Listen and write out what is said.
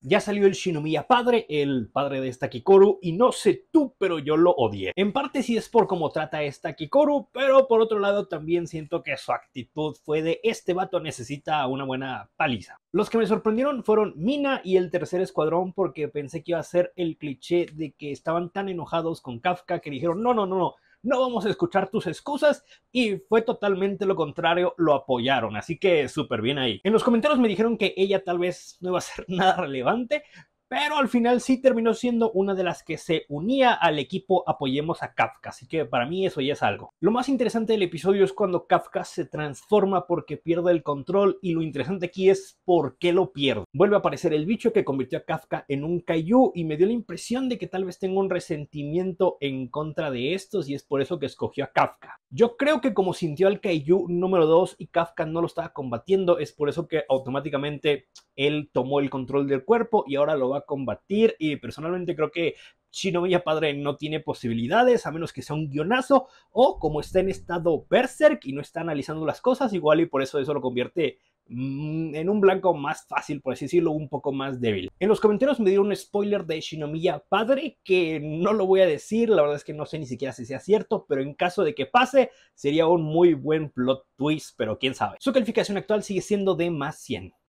Ya salió el Shinomiya padre, el padre de esta Kikoru, y no sé tú, pero yo lo odié. En parte sí es por cómo trata esta Kikoru, pero por otro lado también siento que su actitud fue de este vato necesita una buena paliza. Los que me sorprendieron fueron Mina y el tercer escuadrón porque pensé que iba a ser el cliché de que estaban tan enojados con Kafka que dijeron no, no, no, no, no vamos a escuchar tus excusas y fue totalmente lo contrario, lo apoyaron, así que súper bien ahí. En los comentarios me dijeron que ella tal vez no iba a ser nada relevante, pero al final sí terminó siendo una de las que se unía al equipo Apoyemos a Kafka, así que para mí eso ya es algo. Lo más interesante del episodio es cuando Kafka se transforma porque pierde el control y lo interesante aquí es por qué lo pierde. Vuelve a aparecer el bicho que convirtió a Kafka en un kaiju y me dio la impresión de que tal vez tenga un resentimiento en contra de estos y es por eso que escogió a Kafka. Yo creo que como sintió al Kaiju número 2 y Kafka no lo estaba combatiendo, es por eso que automáticamente él tomó el control del cuerpo y ahora lo va a combatir. Y personalmente creo que Shinobiya Padre no tiene posibilidades, a menos que sea un guionazo, o como está en estado Berserk y no está analizando las cosas, igual y por eso eso lo convierte Mm, en un blanco más fácil, por así decirlo, un poco más débil. En los comentarios me dieron un spoiler de Shinomiya Padre que no lo voy a decir, la verdad es que no sé ni siquiera si sea cierto, pero en caso de que pase sería un muy buen plot twist, pero quién sabe. Su calificación actual sigue siendo de más 100.